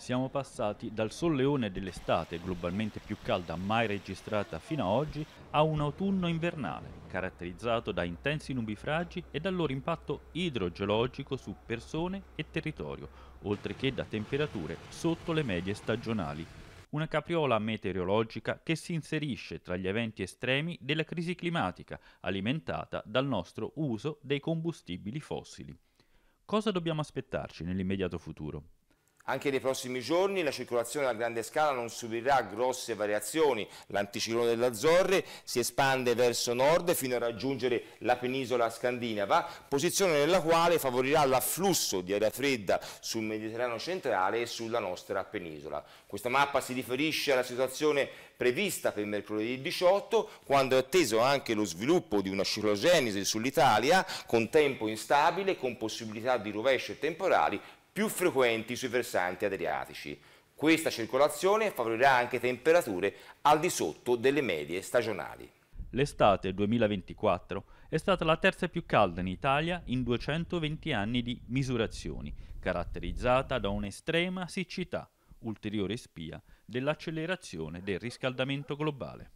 Siamo passati dal solleone dell'estate, globalmente più calda mai registrata fino ad oggi, a un autunno invernale, caratterizzato da intensi nubifragi e dal loro impatto idrogeologico su persone e territorio, oltre che da temperature sotto le medie stagionali. Una capriola meteorologica che si inserisce tra gli eventi estremi della crisi climatica, alimentata dal nostro uso dei combustibili fossili. Cosa dobbiamo aspettarci nell'immediato futuro? Anche nei prossimi giorni la circolazione a grande scala non subirà grosse variazioni. L'anticiclone dell'Azzorre si espande verso nord fino a raggiungere la penisola scandinava, posizione nella quale favorirà l'afflusso di aria fredda sul Mediterraneo centrale e sulla nostra penisola. Questa mappa si riferisce alla situazione prevista per mercoledì 18, quando è atteso anche lo sviluppo di una ciclogenesi sull'Italia con tempo instabile, con possibilità di rovesce temporali più frequenti sui versanti adriatici. Questa circolazione favorirà anche temperature al di sotto delle medie stagionali. L'estate 2024 è stata la terza più calda in Italia in 220 anni di misurazioni, caratterizzata da un'estrema siccità, ulteriore spia dell'accelerazione del riscaldamento globale.